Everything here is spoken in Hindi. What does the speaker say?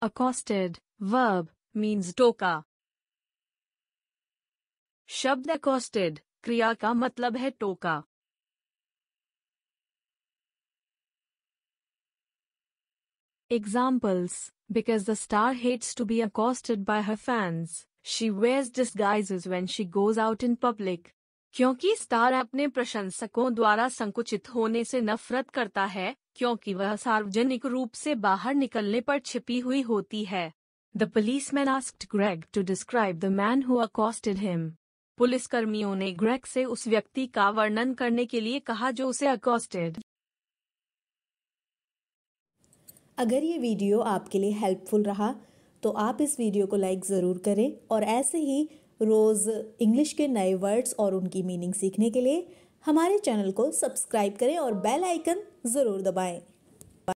Accosted, verb, means टोका शब्द accosted, क्रिया का मतलब है टोका Examples Because the star hates to be accosted by her fans, she wears disguises when she goes out in public. क्योंकि स्टार अपने प्रशंसकों द्वारा संकुचित होने से नफरत करता है क्योंकि वह सार्वजनिक रूप से बाहर निकलने पर छिपी हुई होती है the policeman asked Greg to describe the man who accosted him पुलिसकर्मियों ने ग्रेग से उस व्यक्ति का वर्णन करने के लिए कहा जो उसे अकॉस्टेड अगर ये वीडियो आपके लिए हेल्पफुल रहा तो आप इस वीडियो को लाइक ज़रूर करें और ऐसे ही रोज़ इंग्लिश के नए वर्ड्स और उनकी मीनिंग सीखने के लिए हमारे चैनल को सब्सक्राइब करें और बेल आइकन ज़रूर दबाएं